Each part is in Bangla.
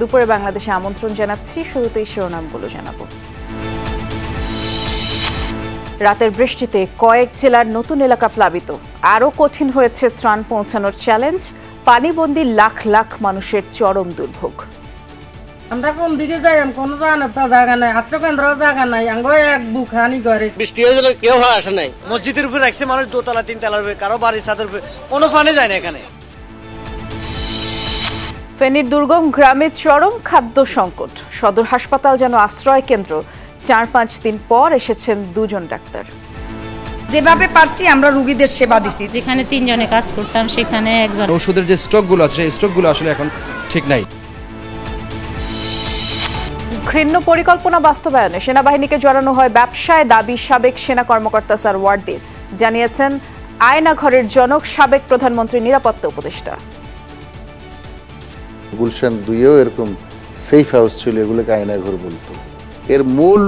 দুপুরে বাংলাদেশে আমন্ত্রণ জানাচ্ছি শুরুতেই শিরোনামগুলো জানাবো রাতের বৃষ্টিতে কয়েক জেলার নতুন এলাকা প্লাবিত আরও কঠিন হয়েছে ত্রাণ পৌঁছানোর চ্যালেঞ্জ পানিবন্দি লাখ লাখ মানুষের চরম দুর্ভোগ আমরা কোন দিকে যাই কোনো জায়গা নাই আশ্রয় কেন্দ্র জায়গা নাই আঙ্গ এক বুক হানি করে বৃষ্টি হয়েছিল কেউ আসে নাই মসজিদের উপর রাখছে মানুষ দোতলা তিনতলা উপরে কারো বাড়ির ছাদের উপরে কোনো পানি যায় না এখানে ফেনীর দুর্গম গ্রামে চরম খাদ্য সংকট সদর হাসপাতাল যেন আশ্রয় কেন্দ্র চার পাঁচ দিন পর এসেছেন দুজন ডাক্তার যেভাবে পারছি আমরা রুগীদের সেবা দিছি যেখানে তিনজনে কাজ করতাম সেখানে একজন ওষুধের যে স্টকগুলো আছে সেই স্টকগুলো আসলে এখন ঠিক নাই ঘৃণ্য পরিকল্পনা বাস্তবায়নে সেনাবাহিনীকে জড়ানো হয় ব্যবসায় দাবি সাবেক সেনা কর্মকর্তা স্যার ওয়ার্দির জানিয়েছেন আয়নাঘরের জনক সাবেক প্রধানমন্ত্রী নিরাপত্তা উপদেষ্টা গুলশান দুইয়েও এরকম সেফ হাউস ছিল এগুলোকে আয়না ঘর বলতো এর মূল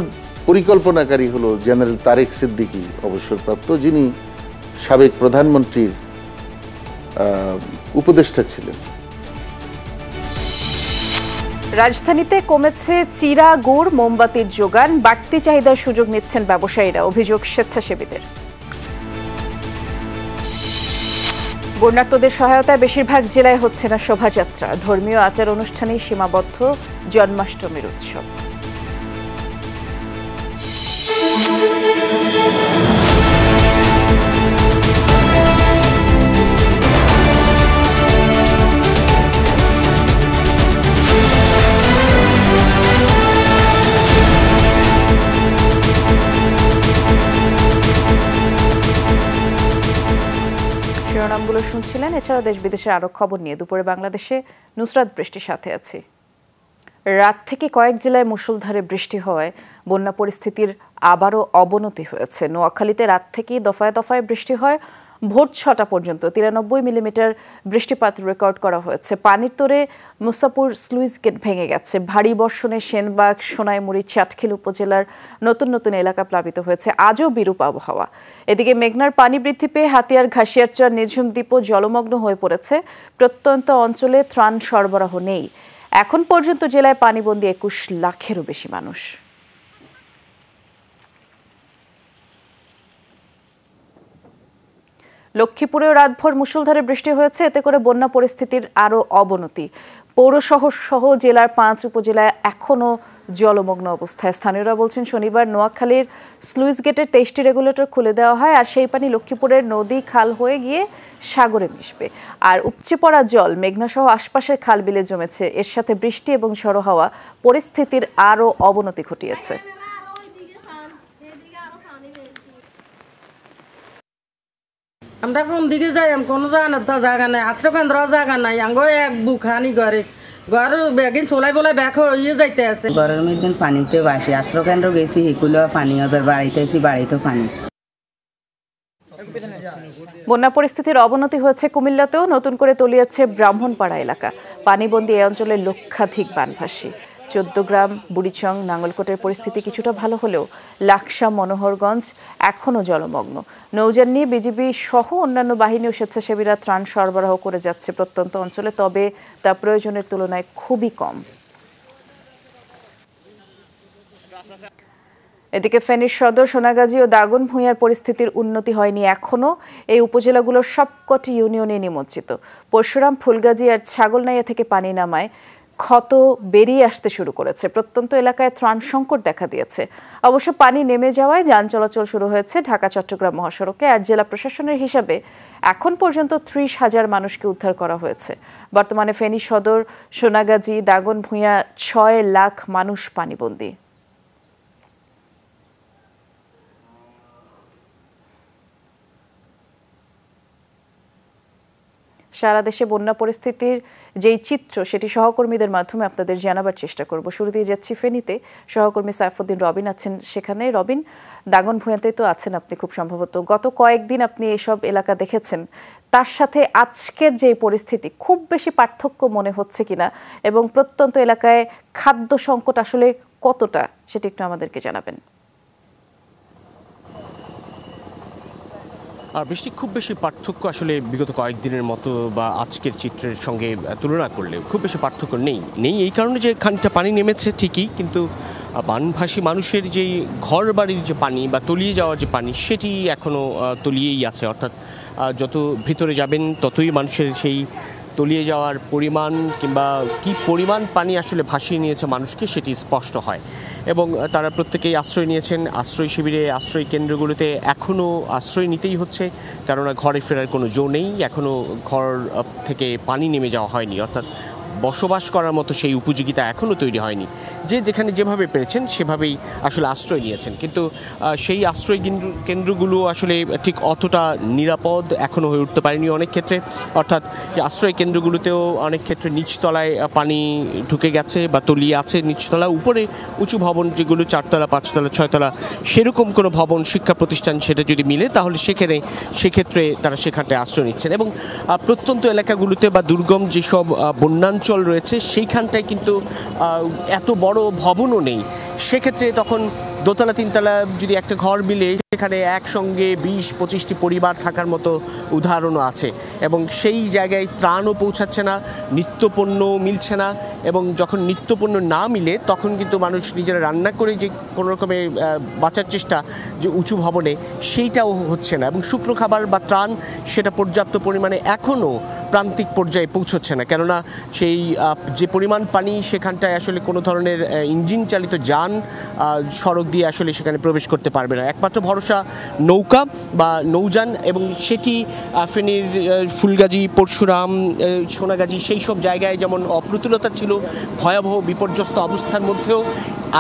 পরিকল্পনাকারী হলো জেনারেল তারেক সিদ্দিকি অবসরপ্রাপ্ত যিনি সাবেক প্রধানমন্ত্রীর উপদেষ্টা ছিলেন রাজধানীতে কমেছে চিরা গুড় মোমবাতির যোগান বাড়তি চাহিদার সুযোগ নিচ্ছেন ব্যবসায়ীরা অভিযোগ স্বেচ্ছাসেবীদের বন্যার্তদের সহায়তায় বেশিরভাগ জেলায় হচ্ছে না শোভাযাত্রা ধর্মীয় আচার অনুষ্ঠানেই সীমাবদ্ধ জন্মাষ্টমীর উৎসব খবরগুলো শুনছিলেন এছাড়াও দেশ বিদেশের আরো খবর নিয়ে দুপুরে বাংলাদেশে নুসরাত বৃষ্টির সাথে আছি রাত থেকে কয়েক জেলায় মুষলধারে বৃষ্টি হওয়ায় বন্যা পরিস্থিতির আবারও অবনতি হয়েছে নোয়াখালীতে রাত থেকেই দফায় দফায় বৃষ্টি হয় ভোর ছটা পর্যন্ত তিরানব্বই মিলিমিটার বৃষ্টিপাত রেকর্ড করা হয়েছে পানির তোরে মুসাপুর স্লুইস গেট ভেঙে গেছে ভারী বর্ষণে সেনবাগ সোনাইমুড়ি চাটখিল উপজেলার নতুন নতুন এলাকা প্লাবিত হয়েছে আজও বিরূপ আবহাওয়া এদিকে মেঘনার পানি বৃদ্ধি পেয়ে হাতিয়ার ঘাসিয়ারচর নিঝুম দ্বীপও জলমগ্ন হয়ে পড়েছে প্রত্যন্ত অঞ্চলে ত্রাণ সরবরাহ নেই এখন পর্যন্ত জেলায় পানিবন্দী একুশ লাখেরও বেশি মানুষ লক্ষ্মীপুরেও রাতভর মুষলধারে বৃষ্টি হয়েছে এতে করে বন্যা পরিস্থিতির আরও অবনতি পৌরসহ সহ জেলার পাঁচ উপজেলায় এখনও জলমগ্ন অবস্থায় স্থানীয়রা বলছেন শনিবার নোয়াখালীর স্লুইস গেটের তেইশটি রেগুলেটর খুলে দেওয়া হয় আর সেই পানি লক্ষ্মীপুরের নদী খাল হয়ে গিয়ে সাগরে মিশবে আর উপচে পড়া জল মেঘনাসহ আশপাশের খাল বিলে জমেছে এর সাথে বৃষ্টি এবং সরো হাওয়া পরিস্থিতির আরও অবনতি ঘটিয়েছে আমরা কোন দিকে যাই আমি কোনো জানা তা জায়গা নাই আশ্রয় কেন্দ্র জায়গা নাই আঙ্গ এক বুখানি ঘরে ঘর একদিন চলাই বলাই ব্যাগ ইয়ে যাইতে আছে ঘরের মধ্যে পানিতে বাসি আশ্রয় কেন্দ্র গেছি হেকুলো পানি ওদের বাড়িতে এসি বাড়িতেও পানি বন্যা পরিস্থিতির অবনতি হয়েছে কুমিল্লাতেও নতুন করে তলিয়েছে ব্রাহ্মণপাড়া এলাকা পানিবন্দী এই অঞ্চলের লক্ষাধিক বানভাসী চোদ্দগ্রাম বুড়িচং নাঙ্গলকোটের পরিস্থিতি কিছুটা ভালো হলেও লাকসা মনোহরগঞ্জ এখনও জলমগ্ন নৌজান নিয়ে বিজিবি সহ অন্যান্য বাহিনী ও স্বেচ্ছাসেবীরা ত্রাণ সরবরাহ করে যাচ্ছে প্রত্যন্ত অঞ্চলে তবে তা প্রয়োজনের তুলনায় খুবই কম এদিকে ফেনীর সদর সোনাগাজী ও দাগন ভূঁইয়ার পরিস্থিতির উন্নতি হয়নি এখনও এই উপজেলাগুলোর সবকটি ইউনিয়নে নিমজ্জিত পরশুরাম ফুলগাজী আর ছাগলনাইয়া থেকে পানি নামায় ক্ষত বেরিয়ে আসতে শুরু করেছে প্রত্যন্ত এলাকায় ত্রাণ সংকট দেখা দিয়েছে অবশ্য পানি নেমে যাওয়ায় যান চলাচল শুরু হয়েছে ঢাকা চট্টগ্রাম মহাসড়কে আর জেলা প্রশাসনের হিসাবে এখন পর্যন্ত ত্রিশ হাজার মানুষকে উদ্ধার করা হয়েছে বর্তমানে ফেনী সদর সোনাগাজী দাগন ভূঁয়া ছয় লাখ মানুষ পানিবন্দী সারা দেশে বন্যা পরিস্থিতির যেই চিত্র সেটি সহকর্মীদের মাধ্যমে আপনাদের জানাবার চেষ্টা করব দিয়ে যাচ্ছি ফেনীতে সহকর্মী সাইফুদ্দিন রবিন আছেন সেখানে রবিন দাগন ভূঁয়াতে তো আছেন আপনি খুব সম্ভবত গত কয়েকদিন আপনি এসব এলাকা দেখেছেন তার সাথে আজকের যে পরিস্থিতি খুব বেশি পার্থক্য মনে হচ্ছে কিনা এবং প্রত্যন্ত এলাকায় খাদ্য সংকট আসলে কতটা সেটি একটু আমাদেরকে জানাবেন আর বৃষ্টি খুব বেশি পার্থক্য আসলে বিগত কয়েকদিনের মতো বা আজকের চিত্রের সঙ্গে তুলনা করলে খুব বেশি পার্থক্য নেই নেই এই কারণে যে খানিকটা পানি নেমেছে ঠিকই কিন্তু বানভাসী মানুষের যেই ঘর বাড়ির যে পানি বা তলিয়ে যাওয়ার যে পানি সেটি এখনও তলিয়েই আছে অর্থাৎ যত ভিতরে যাবেন ততই মানুষের সেই তলিয়ে যাওয়ার পরিমাণ কিংবা কি পরিমাণ পানি আসলে ভাসিয়ে নিয়েছে মানুষকে সেটি স্পষ্ট হয় এবং তারা প্রত্যেকেই আশ্রয় নিয়েছেন আশ্রয় শিবিরে আশ্রয় কেন্দ্রগুলোতে এখনও আশ্রয় নিতেই হচ্ছে কেননা ঘরে ফেরার কোনো জো নেই এখনও ঘর থেকে পানি নেমে যাওয়া হয়নি অর্থাৎ বসবাস করার মতো সেই উপযোগিতা এখনও তৈরি হয়নি যে যেখানে যেভাবে পেরেছেন সেভাবেই আসলে আশ্রয় নিয়েছেন কিন্তু সেই আশ্রয় কেন্দ্রগুলো আসলে ঠিক অতটা নিরাপদ এখনও হয়ে উঠতে পারেনি অনেক ক্ষেত্রে অর্থাৎ আশ্রয় কেন্দ্রগুলোতেও অনেক ক্ষেত্রে নিচতলায় পানি ঢুকে গেছে বা তলিয়ে আছে নিচতলা উপরে উঁচু ভবন যেগুলো চারতলা পাঁচতলা ছয়তলা সেরকম কোনো ভবন শিক্ষা প্রতিষ্ঠান সেটা যদি মিলে তাহলে সেখানে সেক্ষেত্রে তারা সেখানটায় আশ্রয় নিচ্ছেন এবং প্রত্যন্ত এলাকাগুলোতে বা দুর্গম যেসব বন্যাঞ্চল অঞ্চল রয়েছে সেইখানটায় কিন্তু এত বড় ভবনও নেই সেক্ষেত্রে তখন দোতলা তিনতলা যদি একটা ঘর মিলে সেখানে একসঙ্গে বিশ পঁচিশটি পরিবার থাকার মতো উদাহরণও আছে এবং সেই জায়গায় ত্রাণও পৌঁছাচ্ছে না নিত্যপণ্য মিলছে না এবং যখন নিত্যপণ্য না মিলে তখন কিন্তু মানুষ নিজেরা রান্না করে যে কোনো রকমের বাঁচার চেষ্টা যে উঁচু ভবনে সেইটাও হচ্ছে না এবং শুকনো খাবার বা ত্রাণ সেটা পর্যাপ্ত পরিমাণে এখনও প্রান্তিক পর্যায়ে পৌঁছচ্ছে না কেননা সেই যে পরিমাণ পানি সেখানটায় আসলে কোনো ধরনের ইঞ্জিন চালিত যান সড়ক দিয়ে আসলে সেখানে প্রবেশ করতে পারবে না একমাত্র ভরসা নৌকা বা নৌযান এবং সেটি ফেনীর ফুলগাজী পরশুরাম সোনাগাজী সেই সব জায়গায় যেমন অপ্রতুলতা ছিল ভয়াবহ বিপর্যস্ত অবস্থার মধ্যেও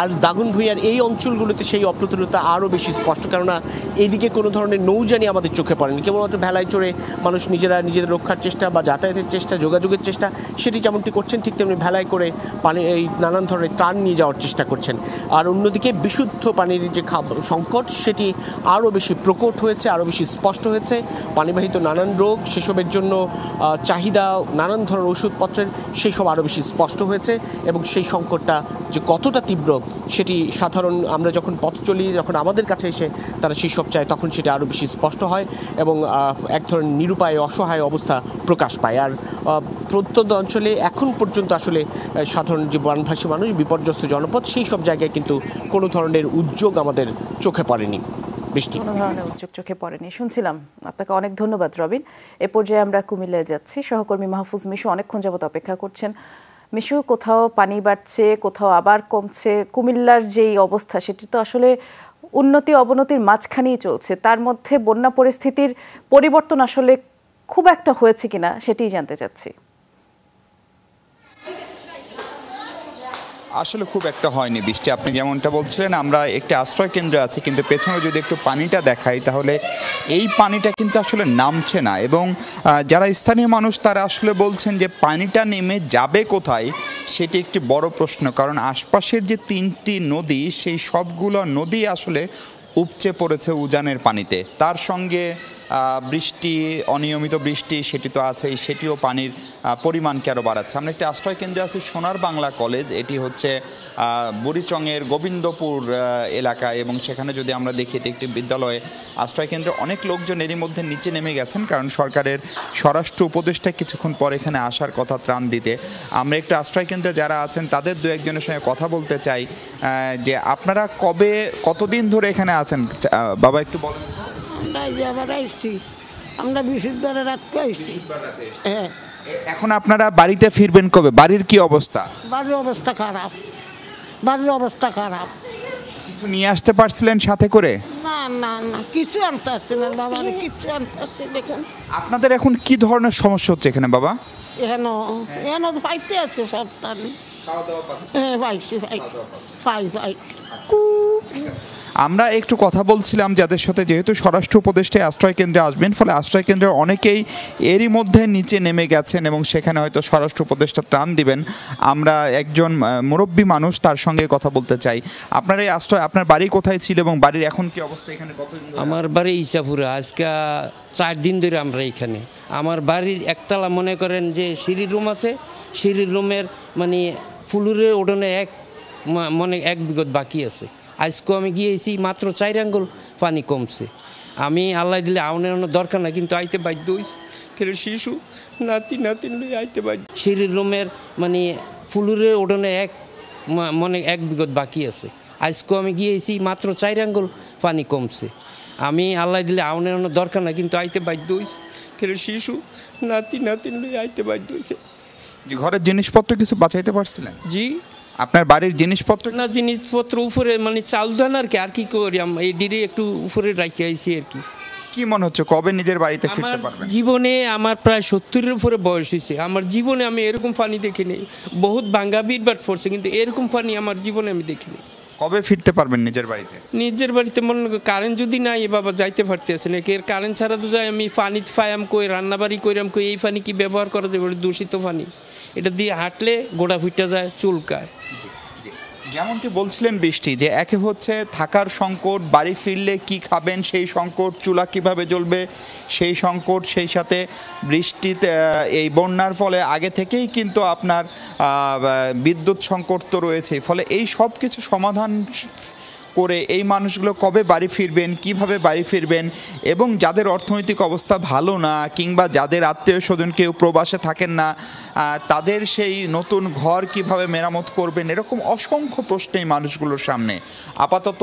আর দাগুন ভুঁইয়ার এই অঞ্চলগুলোতে সেই অপ্রতুলতা আরও বেশি স্পষ্ট কেননা এদিকে কোনো ধরনের নৌজানি আমাদের চোখে পড়েনি কেবলমাত্র ভেলায় চড়ে মানুষ নিজেরা নিজেদের রক্ষার চেষ্টা বা যাতায়াতের চেষ্টা যোগাযোগের চেষ্টা সেটি যেমনটি করছেন ঠিক তেমনি ভেলায় করে পানি এই নানান ধরনের ত্রাণ নিয়ে যাওয়ার চেষ্টা করছেন আর অন্যদিকে বিশুদ্ধ পানির যে সংকট সেটি আরও বেশি প্রকট হয়েছে আরও বেশি স্পষ্ট হয়েছে পানিবাহিত নানান রোগ সেসবের জন্য চাহিদা নানান ধরনের ওষুধপত্রের সেই সব আরও বেশি স্পষ্ট হয়েছে এবং সেই সংকটটা যে কতটা তীব্র সেটি সাধারণ আমরা যখন পথ চলি যখন আমাদের কাছে এসে তারা সেই সব চায় তখন সেটা আরও বেশি স্পষ্ট হয় এবং এক ধরনের নিরুপায় অসহায় অবস্থা প্রকাশ পায় আর প্রত্যন্ত অঞ্চলে এখন পর্যন্ত আসলে সাধারণ যে বানভাসী মানুষ বিপর্যস্ত জনপদ সেই সব জায়গায় কিন্তু কোনো ধরনের উদ্যোগ আমাদের চোখে পড়েনি বৃষ্টি কোনো ধরনের উদ্যোগ চোখে পড়েনি শুনছিলাম আপনাকে অনেক ধন্যবাদ রবিন এ পর্যায়ে আমরা কুমিল্লায় যাচ্ছি সহকর্মী মাহফুজ মিশু অনেকক্ষণ যাবত অপেক্ষা করছেন মিশু কোথাও পানি বাড়ছে কোথাও আবার কমছে কুমিল্লার যেই অবস্থা সেটি তো আসলে উন্নতি অবনতির মাঝখানেই চলছে তার মধ্যে বন্যা পরিস্থিতির পরিবর্তন আসলে খুব একটা হয়েছে কিনা সেটিই জানতে চাচ্ছি আসলে খুব একটা হয়নি বৃষ্টি আপনি যেমনটা বলছিলেন আমরা একটি আশ্রয় কেন্দ্র আছে কিন্তু পেছনে যদি একটু পানিটা দেখাই তাহলে এই পানিটা কিন্তু আসলে নামছে না এবং যারা স্থানীয় মানুষ তারা আসলে বলছেন যে পানিটা নেমে যাবে কোথায় সেটি একটি বড় প্রশ্ন কারণ আশপাশের যে তিনটি নদী সেই সবগুলো নদী আসলে উপচে পড়েছে উজানের পানিতে তার সঙ্গে বৃষ্টি অনিয়মিত বৃষ্টি সেটি তো আছেই সেটিও পানির পরিমাণকে আরও বাড়াচ্ছে আমরা একটি আশ্রয় কেন্দ্রে আছি সোনার বাংলা কলেজ এটি হচ্ছে বুড়িচংয়ের গোবিন্দপুর এলাকা এবং সেখানে যদি আমরা দেখি এটি একটি বিদ্যালয়ে আশ্রয় কেন্দ্রে অনেক লোকজন এরই মধ্যে নিচে নেমে গেছেন কারণ সরকারের স্বরাষ্ট্র উপদেষ্টা কিছুক্ষণ পর এখানে আসার কথা ত্রাণ দিতে আমরা একটি আশ্রয় কেন্দ্রে যারা আছেন তাদের দু একজনের সঙ্গে কথা বলতে চাই যে আপনারা কবে কতদিন ধরে এখানে আছেন বাবা একটু বলেন আমরা এই আবার আইসি আমরা বৃহস্পতিবার রাতকে আইসি হ্যাঁ এখন আপনারা বাড়িতে ফিরবেন কবে বাড়ির কি অবস্থা বাড়ির অবস্থা খারাপ বাড়ির অবস্থা খারাপ কিছু নিয়ে আসতে পারছিলেন সাথে করে না না না কিছু আনতে আসছিলেন বাবা কিছু আনতে আসছিলেন দেখেন আপনাদের এখন কি ধরনের সমস্যা হচ্ছে এখানে বাবা এখানে এখানে পাইতে আছে সপ্তাহে হ্যাঁ পাইছি পাই পাই পাই আমরা একটু কথা বলছিলাম যাদের সাথে যেহেতু স্বরাষ্ট্র উপদেষ্টে আশ্রয় কেন্দ্রে আসবেন ফলে আশ্রয় অনেকেই এরই মধ্যে নিচে নেমে গেছেন এবং সেখানে হয়তো স্বরাষ্ট্র উপদেষ্টা ত্রাণ দিবেন আমরা একজন মুরব্বী মানুষ তার সঙ্গে কথা বলতে চাই আপনার এই আশ্রয় আপনার বাড়ি কোথায় ছিল এবং বাড়ির এখন কি অবস্থা এখানে কত আমার বাড়ি ইসাপুরা আজকে চার দিন ধরে আমরা এখানে আমার বাড়ির একতলা মনে করেন যে সিঁড়ি রুম আছে সিঁড়ি রুমের মানে ফুলুরে ওঠনে এক মনে এক বিগত বাকি আছে আজকে আমি গিয়েছি মাত্র চাইর আঙ্গুল পানি কমছে আমি আল্লাহ দিলে আউনের দরকার না কিন্তু আইতে বাধ্য হয়েছে ফের শিশু নাতি নাতি লুই আইতে বাধ্য সিঁড়ির রুমের মানে ফুলুরের ওডনে এক মানে এক বিগত বাকি আছে আজকে আমি গিয়েছি মাত্র চাইর আঙ্গুল পানি কমছে আমি আল্লাহ দিলে আউনের দরকার না কিন্তু আইতে বাধ্য হয়েছে ফের শিশু নাতি নাতি লুই আইতে বাধ্য হয়েছে ঘরের জিনিসপত্র কিছু বাঁচাইতে পারছিলেন জি আপনার বাড়ির জিনিসপত্র না জিনিসপত্র উপরে মানে চাল দেন আর কি আর কি করি এই ডিরে একটু উপরে রাখি আইছি আর কি কি মনে হচ্ছে কবে নিজের বাড়িতে ফিরতে পারবেন জীবনে আমার প্রায় সত্তরের উপরে বয়স হয়েছে আমার জীবনে আমি এরকম পানি দেখিনি বহুত ভাঙ্গা বাট পড়ছে কিন্তু এরকম পানি আমার জীবনে আমি দেখিনি কবে ফিরতে পারবেন নিজের বাড়িতে নিজের বাড়িতে মনে কারেন্ট যদি নাই বাবা যাইতে পারতে আছে না এর কারেন্ট ছাড়া তো যাই আমি পানি ফায়াম কই রান্নাবাড়ি কইরাম কই এই পানি কি ব্যবহার করা যাবে দূষিত পানি এটা দিয়ে হাঁটলে গোটা ফুটটা যায় চুলকায় যেমনটি বলছিলেন বৃষ্টি যে একে হচ্ছে থাকার সংকট বাড়ি ফিরলে কি খাবেন সেই সংকট চুলা কিভাবে জ্বলবে সেই সংকট সেই সাথে বৃষ্টিতে এই বন্যার ফলে আগে থেকেই কিন্তু আপনার বিদ্যুৎ সংকট তো রয়েছে ফলে এই সব কিছু সমাধান করে এই মানুষগুলো কবে বাড়ি ফিরবেন কিভাবে বাড়ি ফিরবেন এবং যাদের অর্থনৈতিক অবস্থা ভালো না কিংবা যাদের আত্মীয় স্বজন কেউ প্রবাসে থাকেন না তাদের সেই নতুন ঘর কিভাবে মেরামত করবেন এরকম অসংখ্য প্রশ্ন এই মানুষগুলোর সামনে আপাতত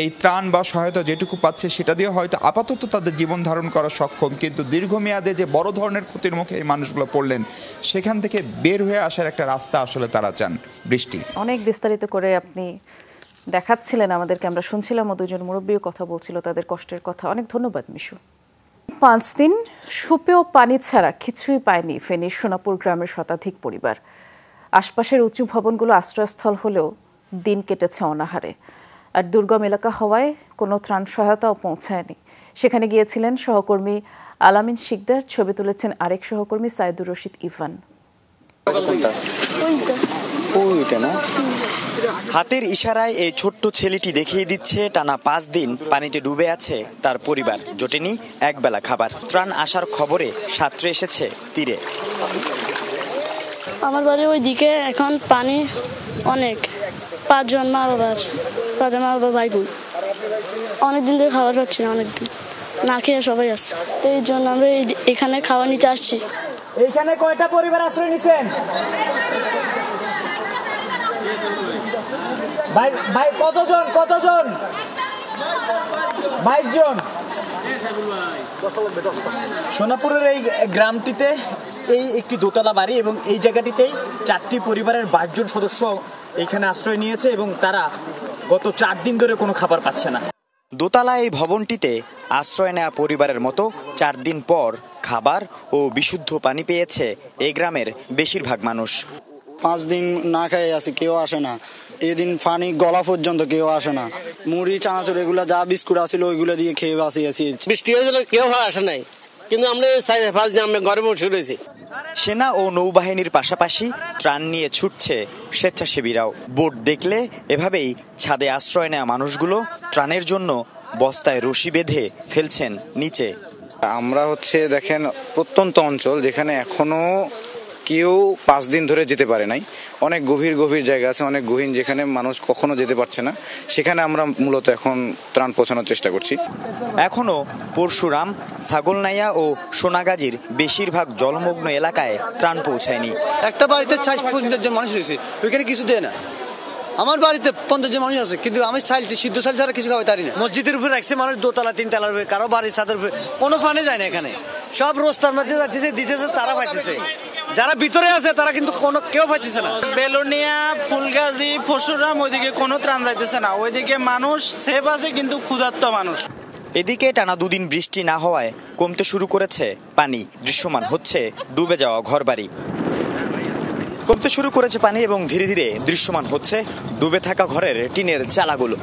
এই ত্রাণ বা সহায়তা যেটুকু পাচ্ছে সেটা দিয়ে হয়তো আপাতত তাদের জীবন ধারণ করা সক্ষম কিন্তু দীর্ঘমেয়াদে যে বড় ধরনের ক্ষতির মুখে এই মানুষগুলো পড়লেন সেখান থেকে বের হয়ে আসার একটা রাস্তা আসলে তারা চান বৃষ্টি অনেক বিস্তারিত করে আপনি দেখাচ্ছিলেন আমাদেরকে আমরা শুনছিলাম ও দুজন মুরব্বীও কথা বলছিল তাদের কষ্টের কথা অনেক ধন্যবাদ মিশু পাঁচ দিন সুপেয় পানি ছাড়া কিছুই পায়নি ফেনীর সোনাপুর গ্রামের শতাধিক পরিবার আশপাশের উঁচু ভবনগুলো আশ্রয়স্থল হলেও দিন কেটেছে অনাহারে আর দুর্গম এলাকা হওয়ায় কোনো ত্রাণ সহায়তাও পৌঁছায়নি সেখানে গিয়েছিলেন সহকর্মী আলামিন শিকদার ছবি তুলেছেন আরেক সহকর্মী সাইদুর রশিদ ইফান হাতের ইশারায় এই ছোট্ট ছেলেটি দেখিয়ে দিচ্ছে টানা পাঁচ দিন পানিতে ডুবে আছে তার পরিবার জোটেনি একবেলা খাবার ত্রাণ আসার খবরে সাত্রে এসেছে তীরে আমার বাড়ি ওইদিকে এখন পানি অনেক পাঁচজন মা বাবা পাঁচজন মা বাবা ভাই বোন অনেকদিন ধরে খাবার পাচ্ছি না অনেকদিন না খেয়ে সবাই আসছে এই জন্য আমরা এখানে খাওয়া নিতে আসছি এইখানে কয়টা পরিবার আশ্রয় নিছেন ভাই ভাই কতজন কতজন বাইশ জন সোনাপুরের এই গ্রামটিতে এই একটি দোতলা বাড়ি এবং এই জায়গাটিতেই চারটি পরিবারের বাইশজন সদস্য এখানে আশ্রয় নিয়েছে এবং তারা গত চার দিন ধরে কোনো খাবার পাচ্ছে না দোতলা এই ভবনটিতে আশ্রয় নেওয়া পরিবারের মতো চার দিন পর খাবার ও বিশুদ্ধ পানি পেয়েছে এই গ্রামের বেশিরভাগ মানুষ পাঁচ দিন না খেয়ে আছি কেউ আসে না এদিন পানি গলা পর্যন্ত কেউ আসে না মুড়ি চানাচুর এগুলো যা বিস্কুট আসছিল ওইগুলো দিয়ে খেয়ে আছি বৃষ্টি হয়েছিল কেউ আসে নাই কিন্তু আমরা আমরা ঘরে বসে সেনা ও নৌবাহিনীর পাশাপাশি ত্রাণ নিয়ে ছুটছে স্বেচ্ছাসেবীরাও বোট দেখলে এভাবেই ছাদে আশ্রয় নেওয়া মানুষগুলো ত্রাণের জন্য বস্তায় রশি বেঁধে ফেলছেন নিচে আমরা হচ্ছে দেখেন প্রত্যন্ত অঞ্চল যেখানে এখনো কেউ পাঁচ দিন ধরে যেতে পারে নাই অনেক গভীর গভীর জায়গা আছে অনেক গহীন যেখানে মানুষ কখনো যেতে পারছে না সেখানে আমরা মূলত এখন ত্রাণ পৌঁছানোর চেষ্টা করছি এখনও পরশুরাম ছাগলনাইয়া ও সোনাগাজীর বেশিরভাগ জলমগ্ন এলাকায় ত্রাণ পৌঁছায়নি একটা বাড়িতে চাষ পঞ্চাশ জন মানুষ রয়েছে ওইখানে কিছু দেয় না আমার বাড়িতে পঞ্চাশ জন মানুষ আছে কিন্তু আমি চাইছি সিদ্ধ চাল ছাড়া কিছু খাবে তারি না মসজিদের উপরে রাখছে মানুষ দোতলা তিন তালার উপরে কারো বাড়ির ছাদের উপরে কোনো ফানে যায় না এখানে সব তার মধ্যে যাচ্ছে দিতেছে তারা পাইতেছে যারা ভিতরে আছে তারা কিন্তু কোনো কেউ পাইতেছে না বেলুনিয়া ফুলগাজি ফসুরাম ওইদিকে কোনো ত্রাণ যাইতেছে না ওইদিকে মানুষ সেফ আছে কিন্তু ক্ষুধার্ত মানুষ এদিকে টানা দুদিন বৃষ্টি না হওয়ায় কমতে শুরু করেছে পানি দৃশ্যমান হচ্ছে ডুবে যাওয়া ঘরবাড়ি কমতে শুরু করেছে পানি এবং ধীরে ধীরে দৃশ্যমান হচ্ছে ডুবে থাকা ঘরের টিনের চালাগুলো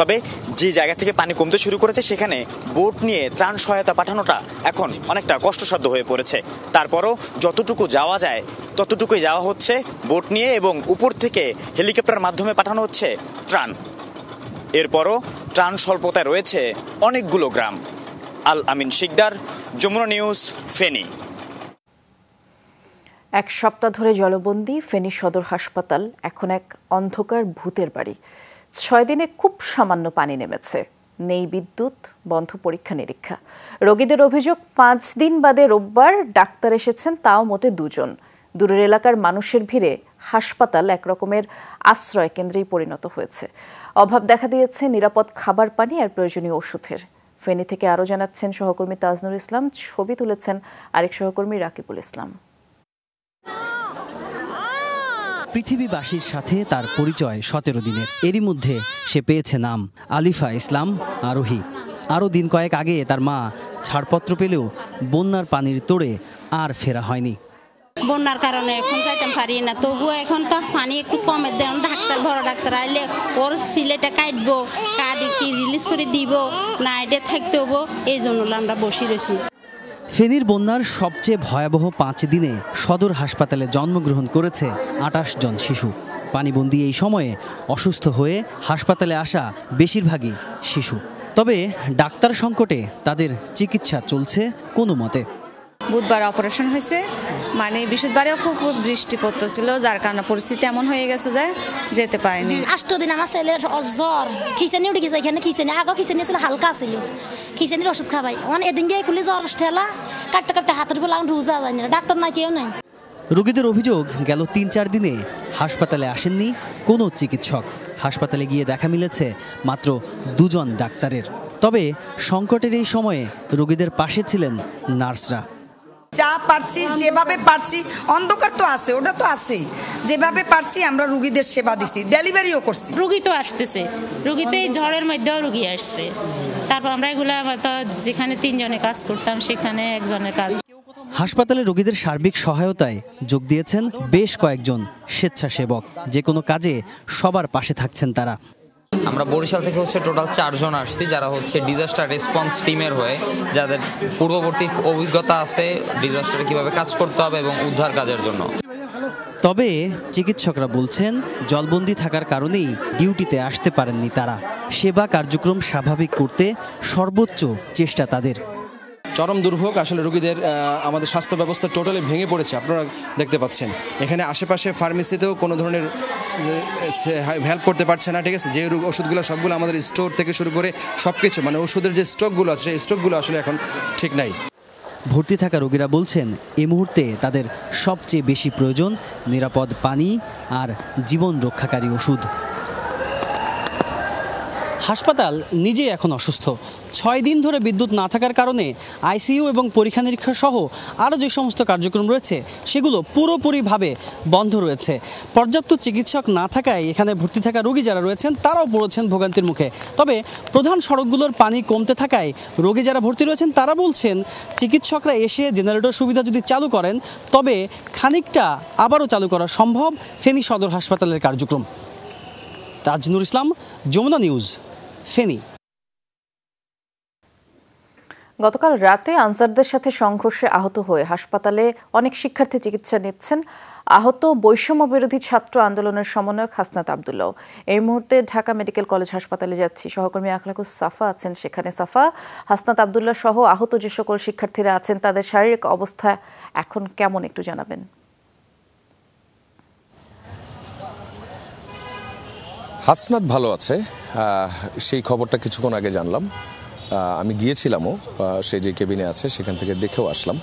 তবে যে জায়গা থেকে পানি কমতে শুরু করেছে সেখানে বোট নিয়ে ত্রাণ সহায়তা পাঠানোটা এখন অনেকটা কষ্টসাধ্য হয়ে পড়েছে তারপরও যতটুকু যাওয়া যায় ততটুকুই যাওয়া হচ্ছে বোট নিয়ে এবং উপর থেকে হেলিকপ্টার মাধ্যমে পাঠানো হচ্ছে ত্রাণ এরপরও ত্রাণ স্বল্পতায় রয়েছে অনেকগুলো গ্রাম আল আমিন শিকদার যমুনা নিউজ ফেনী এক সপ্তাহ ধরে জলবন্দী ফেনী সদর হাসপাতাল এখন এক অন্ধকার ভূতের বাড়ি ছয় দিনে খুব সামান্য পানি নেমেছে নেই বিদ্যুৎ বন্ধ পরীক্ষা নিরীক্ষা রোগীদের অভিযোগ পাঁচ দিন বাদে রোববার ডাক্তার এসেছেন তাও মোটে দুজন দূরের এলাকার মানুষের ভিড়ে হাসপাতাল একরকমের আশ্রয় কেন্দ্রেই পরিণত হয়েছে অভাব দেখা দিয়েছে নিরাপদ খাবার পানি আর প্রয়োজনীয় ওষুধের ফেনী থেকে আরও জানাচ্ছেন সহকর্মী তাজনুর ইসলাম ছবি তুলেছেন আরেক সহকর্মী রাকিবুল ইসলাম পৃথিবীবাসীর সাথে তার পরিচয় সতেরো দিনের এরই মধ্যে সে পেয়েছে নাম আলিফা ইসলাম আরোহী আরও দিন কয়েক আগে তার মা ছাড়পত্র পেলেও বন্যার পানির তোড়ে আর ফেরা হয়নি বন্যার কারণে এখন যাইতে পারি না তবুও এখন তো পানি একটু কমে দেন ডাক্তার বড় ডাক্তার আইলে ওর সিলেটে কাটবো কাটি রিলিজ করে দিব না এটা থাকতে হবো এই জন্য আমরা বসে রয়েছি ফেনীর বন্যার সবচেয়ে ভয়াবহ পাঁচ দিনে সদর হাসপাতালে জন্মগ্রহণ করেছে আটাশ জন শিশু পানিবন্দি এই সময়ে অসুস্থ হয়ে হাসপাতালে আসা বেশিরভাগই শিশু তবে ডাক্তার সংকটে তাদের চিকিৎসা চলছে কোনো মতে বুধবার অপারেশন হয়েছে মানে বৃহস্পতিবারেও খুব বৃষ্টি পড়তেছিল যার কারণে পরিস্থিতি এমন হয়ে গেছে যে যেতে পারেনি আষ্ট দিন আমার ছেলে জ্বর খিচেনি উঠে গেছে এখানে খিচেনি আগেও খিচেনি ছিল হালকা ছিল খিচেনির ওষুধ খাবাই অনেক এদিন গিয়ে খুলে জ্বর ঠেলা কাটতে কাটতে হাতের বেলা রুজা যায় যায়নি ডাক্তার না কেউ নাই রোগীদের অভিযোগ গেল তিন চার দিনে হাসপাতালে আসেননি কোনো চিকিৎসক হাসপাতালে গিয়ে দেখা মিলেছে মাত্র দুজন ডাক্তারের তবে সংকটের এই সময়ে রোগীদের পাশে ছিলেন নার্সরা যা পারছি যেভাবে পারছি অন্ধকার তো আছে ওটা তো আছেই যেভাবে পারছি আমরা রুগীদের সেবা দিছি ডেলিভারিও করছি রুগী তো আসতেছে রুগীতে ঝড়ের মধ্যেও রুগী আসছে তারপর আমরা এগুলো যেখানে তিনজনে কাজ করতাম সেখানে একজনের কাজ হাসপাতালে রোগীদের সার্বিক সহায়তায় যোগ দিয়েছেন বেশ কয়েকজন স্বেচ্ছাসেবক যে কোনো কাজে সবার পাশে থাকছেন তারা আমরা বরিশাল থেকে হচ্ছে টোটাল চারজন আসছি যারা হচ্ছে ডিজাস্টার রেসপন্স টিমের হয়ে যাদের পূর্ববর্তী অভিজ্ঞতা আছে ডিজাস্টারে কিভাবে কাজ করতে হবে এবং উদ্ধার কাজের জন্য তবে চিকিৎসকরা বলছেন জলবন্দি থাকার কারণেই ডিউটিতে আসতে পারেননি তারা সেবা কার্যক্রম স্বাভাবিক করতে সর্বোচ্চ চেষ্টা তাদের চরম দুর্ভোগ আসলে রোগীদের আমাদের স্বাস্থ্য ব্যবস্থা টোটালি ভেঙে পড়েছে আপনারা দেখতে পাচ্ছেন এখানে আশেপাশে ফার্মেসিতেও কোনো ধরনের হেল্প হ্যাঁ, করতে পারছে না ঠিক আছে যে ওষুধগুলো সবগুলো আমাদের স্টোর থেকে শুরু করে সব কিছু মানে ওষুধের যে স্টকগুলো আছে সেই স্টকগুলো আসলে এখন ঠিক নাই ভর্তি থাকা রোগীরা বলছেন এ মুহূর্তে তাদের সবচেয়ে বেশি প্রয়োজন নিরাপদ পানি আর জীবন রক্ষাকারী ওষুধ হাসপাতাল নিজে এখন অসুস্থ ছয় দিন ধরে বিদ্যুৎ না থাকার কারণে আইসিইউ এবং পরীক্ষা নিরীক্ষা সহ আরও যে সমস্ত কার্যক্রম রয়েছে সেগুলো পুরোপুরিভাবে বন্ধ রয়েছে পর্যাপ্ত চিকিৎসক না থাকায় এখানে ভর্তি থাকা রোগী যারা রয়েছেন তারাও পড়েছেন ভোগান্তির মুখে তবে প্রধান সড়কগুলোর পানি কমতে থাকায় রোগী যারা ভর্তি রয়েছেন তারা বলছেন চিকিৎসকরা এসে জেনারেটর সুবিধা যদি চালু করেন তবে খানিকটা আবারও চালু করা সম্ভব ফেনী সদর হাসপাতালের কার্যক্রম তাজনুর ইসলাম যমুনা নিউজ ফেনী গতকাল রাতে আনসারদের সাথে সংঘর্ষে আহত হয়ে হাসপাতালে অনেক শিক্ষার্থী চিকিৎসা নিচ্ছেন আহত বৈষম্য বিরোধী ছাত্র আন্দোলনের সমন্বয়ক হাসনাত আবদুল্লাহ এই মুহূর্তে ঢাকা মেডিকেল কলেজ হাসপাতালে যাচ্ছি সহকর্মী আখলাকু সাফা আছেন সেখানে সাফা হাসনাত আবদুল্লাহ সহ আহত যে সকল শিক্ষার্থীরা আছেন তাদের শারীরিক অবস্থা এখন কেমন একটু জানাবেন হাসনাত ভালো আছে সেই খবরটা কিছুক্ষণ আগে জানলাম আমি গিয়েছিলামও সে যে কেবিনে আছে সেখান থেকে দেখেও আসলাম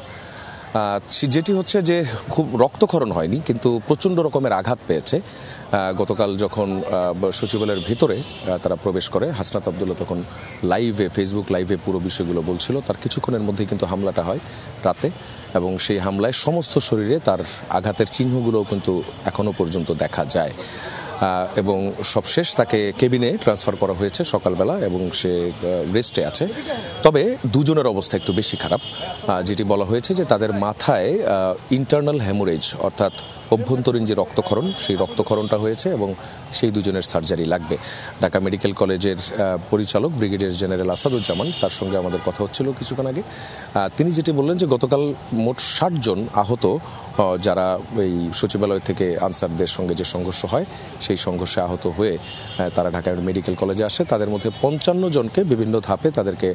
যেটি হচ্ছে যে খুব রক্তক্ষরণ হয়নি কিন্তু প্রচণ্ড রকমের আঘাত পেয়েছে গতকাল যখন সচিবালয়ের ভিতরে তারা প্রবেশ করে হাসনাত আবদুল্লা তখন লাইভে ফেসবুক লাইভে পুরো বিষয়গুলো বলছিল তার কিছুক্ষণের মধ্যেই কিন্তু হামলাটা হয় রাতে এবং সেই হামলায় সমস্ত শরীরে তার আঘাতের চিহ্নগুলোও কিন্তু এখনও পর্যন্ত দেখা যায় এবং সবশেষ তাকে কেবিনে ট্রান্সফার করা হয়েছে সকালবেলা এবং সে রেস্টে আছে তবে দুজনের অবস্থা একটু বেশি খারাপ যেটি বলা হয়েছে যে তাদের মাথায় ইন্টারনাল হ্যামোরেজ অর্থাৎ অভ্যন্তরীণ যে রক্তক্ষরণ সেই রক্তক্ষরণটা হয়েছে এবং সেই দুজনের সার্জারি লাগবে ঢাকা মেডিকেল কলেজের পরিচালক ব্রিগেডিয়ার জেনারেল আসাদুজ্জামান তার সঙ্গে আমাদের কথা হচ্ছিল কিছুক্ষণ আগে তিনি যেটি বললেন যে গতকাল মোট ষাটজন আহত যারা এই সচিবালয় থেকে আনসারদের সঙ্গে যে সংঘর্ষ হয় সেই সংঘর্ষে আহত হয়ে হ্যাঁ, তারা ঢাকা মেডিকেল কলেজে আসে তাদের মধ্যে পঞ্চান্ন জনকে বিভিন্ন ধাপে তাদেরকে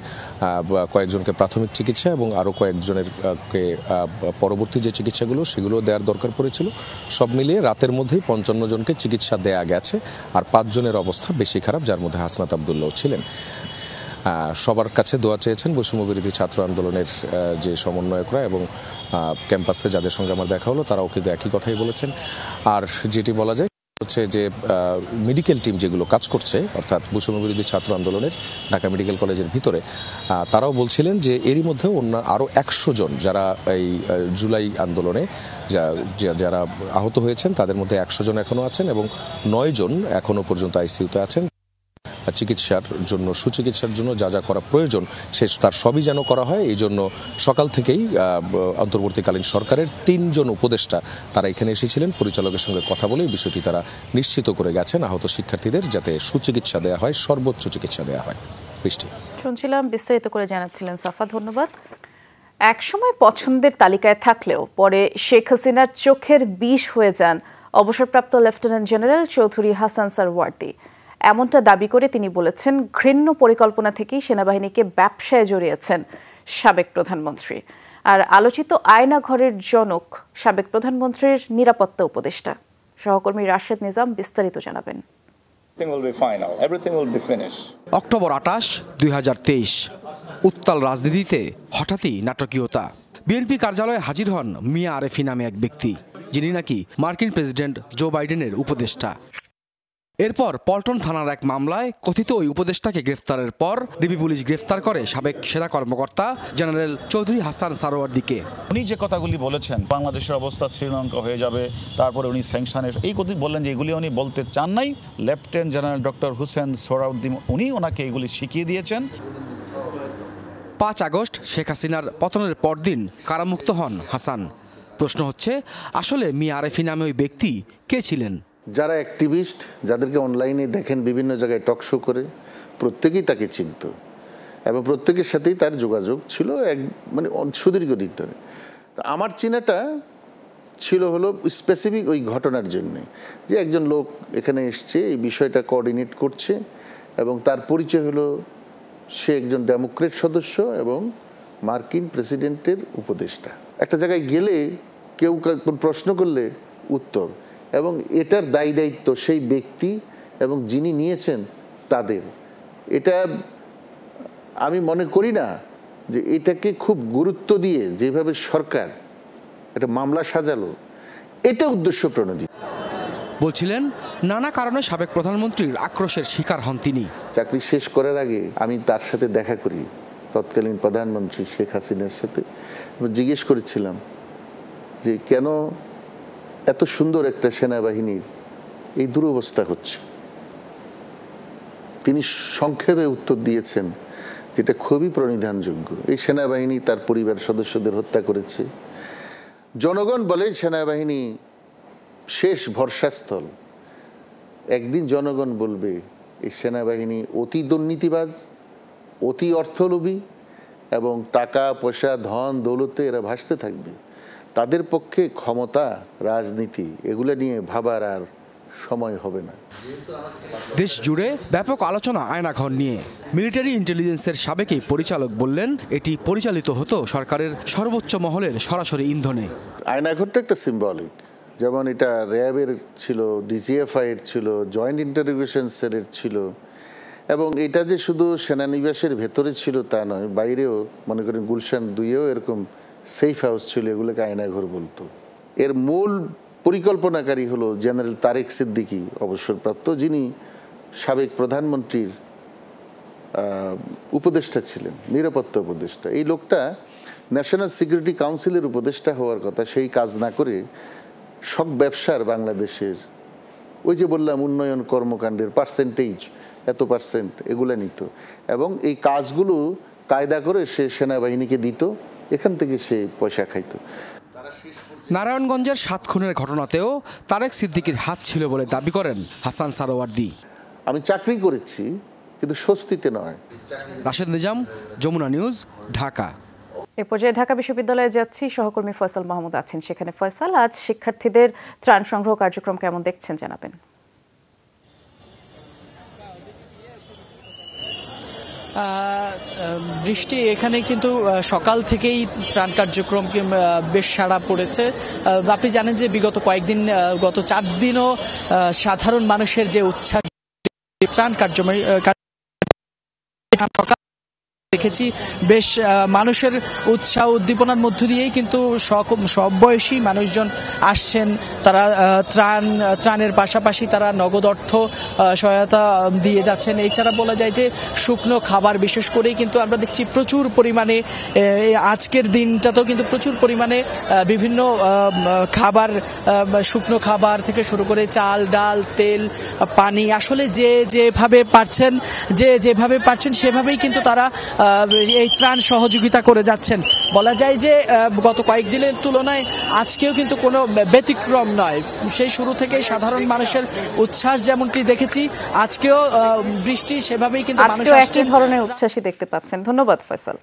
কয়েকজনকে প্রাথমিক চিকিৎসা এবং আরও কয়েকজনের পরবর্তী যে চিকিৎসাগুলো সেগুলো দেওয়ার দরকার পড়েছিল সব মিলিয়ে রাতের মধ্যেই পঞ্চান্ন জনকে চিকিৎসা দেয়া গেছে আর পাঁচজনের অবস্থা বেশি খারাপ যার মধ্যে হাসনাত আবদুল্লাহ ছিলেন সবার কাছে দোয়া চেয়েছেন বৈষম্যবিরোধী ছাত্র আন্দোলনের যে সমন্বয়করা এবং ক্যাম্পাসে যাদের সঙ্গে আমার দেখা হলো তারাও কিন্তু একই কথাই বলেছেন আর যেটি বলা যায় হচ্ছে যে মেডিকেল টিম যেগুলো কাজ করছে অর্থাৎ বিরোধী ছাত্র আন্দোলনের ঢাকা মেডিকেল কলেজের ভিতরে তারাও বলছিলেন যে এরই মধ্যে অন্য আরও একশো জন যারা এই জুলাই আন্দোলনে যারা আহত হয়েছেন তাদের মধ্যে একশো জন এখনও আছেন এবং নয় জন এখনও পর্যন্ত আইসিউতে আছেন চিকিৎসার জন্য সুচিকিৎসার জন্য যা যা করা প্রয়োজন সে তার সবই যেন করা হয় এই জন্য সকাল থেকেই অন্তর্বর্তীকালীন সরকারের তিনজন উপদেষ্টা তারা এখানে এসেছিলেন পরিচালকের সঙ্গে কথা বলে বিষয়টি তারা নিশ্চিত করে গেছেন আহত শিক্ষার্থীদের যাতে সুচিকিৎসা দেওয়া হয় সর্বোচ্চ চিকিৎসা দেওয়া হয় বৃষ্টি শুনছিলাম বিস্তারিত করে জানাচ্ছিলেন সাফা ধন্যবাদ একসময় পছন্দের তালিকায় থাকলেও পরে শেখ হাসিনার চোখের বিষ হয়ে যান অবসরপ্রাপ্ত লেফটেন্যান্ট জেনারেল চৌধুরী হাসান সারওয়ার্দি এমনটা দাবি করে তিনি বলেছেন ঘৃণ্য পরিকল্পনা থেকেই সেনাবাহিনীকে ব্যবসায় জড়িয়েছেন সাবেক প্রধানমন্ত্রী আর আলোচিত আয়নাঘরের জনক সাবেক প্রধানমন্ত্রীর নিরাপত্তা উপদেষ্টা সহকর্মী রাশেদ নিজাম বিস্তারিত জানাবেন অক্টোবর আঠাশ দুই উত্তাল রাজনীতিতে হঠাৎই নাটকীয়তা বিএনপি কার্যালয়ে হাজির হন মিয়া আরেফি নামে এক ব্যক্তি যিনি নাকি মার্কিন প্রেসিডেন্ট জো বাইডেনের উপদেষ্টা এরপর পল্টন থানার এক মামলায় কথিত ওই উপদেষ্টাকে গ্রেফতারের পর ডিবি পুলিশ গ্রেফতার করে সাবেক সেনা কর্মকর্তা জেনারেল চৌধুরী হাসান সারোয়ারদিকে উনি যে কথাগুলি বলেছেন বাংলাদেশের অবস্থা শ্রীলঙ্কা হয়ে যাবে তারপরে উনি স্যাংশনের এই কথি বললেন যে এগুলি উনি বলতে চান নাই lieutenant general doctor Hussain Sorauddin উনি ওনাকে এগুলি শিখিয়ে দিয়েছেন পাঁচ আগস্ট শেখ হাসিনার পতনের পরদিন কারামুক্ত হন হাসান প্রশ্ন হচ্ছে আসলে মি আরেফি নামে ওই ব্যক্তি কে ছিলেন যারা অ্যাক্টিভিস্ট যাদেরকে অনলাইনে দেখেন বিভিন্ন জায়গায় টক শো করে প্রত্যেকেই তাকে চিনত এবং প্রত্যেকের সাথেই তার যোগাযোগ ছিল এক মানে সুদীর্ঘ দিন ধরে আমার চেনাটা ছিল হলো স্পেসিফিক ওই ঘটনার জন্যে যে একজন লোক এখানে এসছে এই বিষয়টা কোঅর্ডিনেট করছে এবং তার পরিচয় হলো সে একজন ডেমোক্রেট সদস্য এবং মার্কিন প্রেসিডেন্টের উপদেষ্টা একটা জায়গায় গেলে কেউ প্রশ্ন করলে উত্তর এবং এটার দায়ী দায়িত্ব সেই ব্যক্তি এবং যিনি নিয়েছেন তাদের এটা আমি মনে করি না যে এটাকে খুব গুরুত্ব দিয়ে যেভাবে সরকার একটা মামলা সাজালো এটা উদ্দেশ্য প্রণোদিত বলছিলেন নানা কারণে সাবেক প্রধানমন্ত্রীর আক্রোশের শিকার হন তিনি চাকরি শেষ করার আগে আমি তার সাথে দেখা করি তৎকালীন প্রধানমন্ত্রী শেখ হাসিনার সাথে জিজ্ঞেস করেছিলাম যে কেন এত সুন্দর একটা সেনাবাহিনীর এই দুরবস্থা হচ্ছে তিনি সংক্ষেপে উত্তর দিয়েছেন যেটা খুবই প্রণিধানযোগ্য এই সেনাবাহিনী তার পরিবার সদস্যদের হত্যা করেছে জনগণ বলে সেনাবাহিনী শেষ ভরসাস্থল একদিন জনগণ বলবে এই সেনাবাহিনী অতি দুর্নীতিবাজ অতি অর্থলোভী এবং টাকা পয়সা ধন দৌলতে এরা ভাসতে থাকবে তাদের পক্ষে ক্ষমতা রাজনীতি এগুলো নিয়ে ভাবার আর সময় হবে না দেশ জুড়ে ব্যাপক আলোচনা আয়নাঘর নিয়ে মিলিটারি ইন্টেলিজেন্সের সাবেকই পরিচালক বললেন এটি পরিচালিত হতো সরকারের সর্বোচ্চ মহলের সরাসরি ইন্ধনে আয়নাঘরটা একটা সিম্বলিক যেমন এটা র্যাবের ছিল ডিজিএফআইয়ের ছিল জয়েন্ট ইন্টারোগেশন সেলের ছিল এবং এটা যে শুধু সেনানিবাসের ভেতরে ছিল তা নয় বাইরেও মনে করেন গুলশান দুইয়েও এরকম সেফ হাউস ছিল এগুলোকে আয়নাঘর বলতো এর মূল পরিকল্পনাকারী হলো জেনারেল তারেক সিদ্দিকি অবসরপ্রাপ্ত যিনি সাবেক প্রধানমন্ত্রীর উপদেষ্টা ছিলেন নিরাপত্তা উপদেষ্টা এই লোকটা ন্যাশনাল সিকিউরিটি কাউন্সিলের উপদেষ্টা হওয়ার কথা সেই কাজ না করে সব ব্যবসার বাংলাদেশের ওই যে বললাম উন্নয়ন কর্মকাণ্ডের পার্সেন্টেজ এত পার্সেন্ট এগুলো নিত এবং এই কাজগুলো কায়দা করে সে সেনাবাহিনীকে দিত এখান থেকে সে পয়সা খাইত নারায়ণগঞ্জের সাত খুনের ঘটনাতেও তারেক সিদ্দিকির হাত ছিল বলে দাবি করেন হাসান সারোয়ার্দি আমি চাকরি করেছি কিন্তু স্বস্তিতে নয় রাশেদ নিজাম যমুনা নিউজ ঢাকা এ পর্যায়ে ঢাকা বিশ্ববিদ্যালয়ে যাচ্ছি সহকর্মী ফয়সাল মাহমুদ আছেন সেখানে ফয়সাল আজ শিক্ষার্থীদের ত্রাণ সংগ্রহ কার্যক্রম কেমন দেখছেন জানাবেন বৃষ্টি এখানে কিন্তু সকাল থেকেই ত্রাণ কার্যক্রম বেশ সারা পড়েছে আপনি জানেন যে বিগত কয়েকদিন গত চার দিনও সাধারণ মানুষের যে উচ্ছ্বাস ত্রাণ কার্যক্রম সকাল দেখেছি বেশ মানুষের উৎসাহ উদ্দীপনার মধ্য দিয়েই কিন্তু সব বয়সী মানুষজন আসছেন তারা ত্রাণ ত্রাণের পাশাপাশি তারা নগদ অর্থ সহায়তা দিয়ে যাচ্ছেন এছাড়া বলা যায় যে শুকনো খাবার বিশেষ করেই কিন্তু আমরা দেখছি প্রচুর পরিমাণে আজকের দিনটাতেও কিন্তু প্রচুর পরিমাণে বিভিন্ন খাবার শুকনো খাবার থেকে শুরু করে চাল ডাল তেল পানি আসলে যে যেভাবে পারছেন যে যেভাবে পারছেন সেভাবেই কিন্তু তারা এই ত্রাণ সহযোগিতা করে যাচ্ছেন বলা যায় যে গত কয়েকদিনের তুলনায় আজকেও কিন্তু কোনো ব্যতিক্রম নয় সেই শুরু থেকে সাধারণ মানুষের উচ্ছ্বাস যেমনটি দেখেছি আজকেও বৃষ্টি সেভাবেই কিন্তু একই ধরনের উচ্ছ্বাসই দেখতে পাচ্ছেন ধন্যবাদ Faisal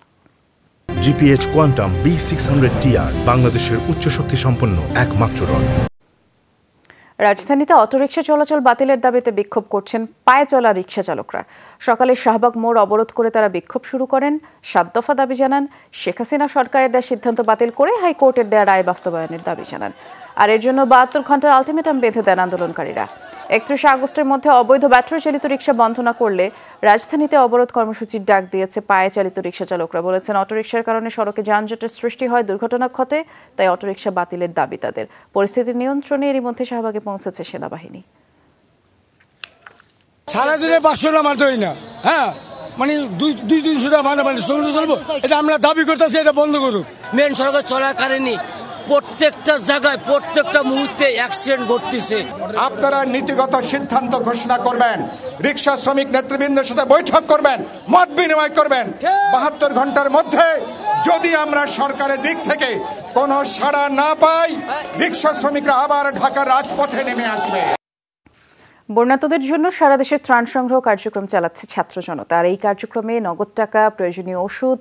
GPH quantum B six hundred TR বাংলাদেশের উচ্চ শক্তি সম্পন্ন একমাত্র রাজধানীতে অটোরিকশা চলাচল বাতিলের দাবিতে বিক্ষোভ করছেন পায়ে চলা রিকশা চালকরা সকালে শাহবাগ মোড় অবরোধ করে তারা বিক্ষোভ শুরু করেন সাত দফা দাবি জানান শেখ হাসিনা সরকারের দেওয়া সিদ্ধান্ত বাতিল করে হাইকোর্টের দেওয়া রায় বাস্তবায়নের দাবি জানান আর এর জন্য বাহাত্তর ঘন্টার আলটিমেটাম বেঁধে দেন আন্দোলনকারীরা একত্রিশে আগস্টের মধ্যে অবৈধ ব্যাটারি চালিত রিক্সা বন্ধ না করলে রাজধানীতে অবরোধ কর্মসূচির ডাক দিয়েছে পায়ে চালিত রিক্সা চালকরা বলেছেন অটোরিকশার কারণে সড়কে যানজটের সৃষ্টি হয় দুর্ঘটনা ঘটে তাই অটোরিকশা বাতিলের দাবি তাদের পরিস্থিতি নিয়ন্ত্রণে এরই মধ্যে শাহবাগে পৌঁছেছে সেনাবাহিনী সারাদিনে পাঁচশো টাকা মারতেই না হ্যাঁ মানে দুই দুই তিনশো মানে চলবো এটা আমরা দাবি করতেছি এটা বন্ধ করুক মেন সড়কে চলাকালীনই প্রত্যেকটা জায়গায় প্রত্যেকটা মুহূর্তে অ্যাক্সিডেন্ট ঘটতেছে আপনারা নীতিগত সিদ্ধান্ত ঘোষণা করবেন রিক্সা শ্রমিক নেতৃবৃন্দের সাথে বৈঠক করবেন মত বিনিময় করবেন বাহাত্তর ঘন্টার মধ্যে যদি আমরা সরকারের দিক থেকে কোনো সাড়া না পাই রিক্সা শ্রমিকরা আবার ঢাকার রাজপথে নেমে আসবে বন্যাতদের জন্য সারা দেশে ত্রাণ সংগ্রহ কার্যক্রম চালাচ্ছে ছাত্র জনতা আর এই কার্যক্রমে নগদ টাকা প্রয়োজনীয় ওষুধ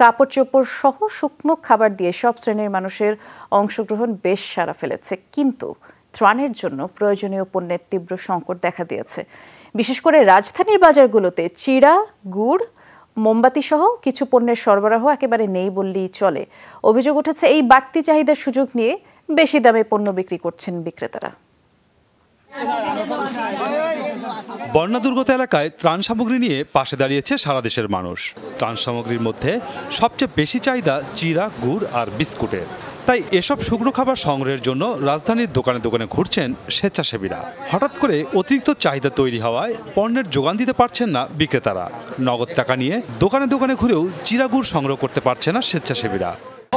কাপড় চোপড় সহ শুকনো খাবার দিয়ে সব শ্রেণীর মানুষের অংশগ্রহণ বেশ সারা ফেলেছে কিন্তু ত্রাণের জন্য প্রয়োজনীয় পণ্যের তীব্র সংকট দেখা দিয়েছে বিশেষ করে রাজধানীর বাজারগুলোতে চিড়া গুড় মোমবাতি সহ কিছু পণ্যের সরবরাহ একেবারে নেই বললেই চলে অভিযোগ উঠেছে এই বাড়তি চাহিদার সুযোগ নিয়ে বেশি দামে পণ্য বিক্রি করছেন বিক্রেতারা বন্যা দুর্গত এলাকায় ত্রাণ সামগ্রী নিয়ে পাশে দাঁড়িয়েছে সারা দেশের মানুষ ত্রাণ সামগ্রীর মধ্যে সবচেয়ে বেশি চাহিদা চিরা গুড় আর বিস্কুটের তাই এসব শুকনো খাবার সংগ্রহের জন্য রাজধানীর দোকানে দোকানে ঘুরছেন স্বেচ্ছাসেবীরা হঠাৎ করে অতিরিক্ত চাহিদা তৈরি হওয়ায় পণ্যের যোগান দিতে পারছেন না বিক্রেতারা নগদ টাকা নিয়ে দোকানে দোকানে ঘুরেও চিরাগুড় সংগ্রহ করতে পারছে না স্বেচ্ছাসেবীরা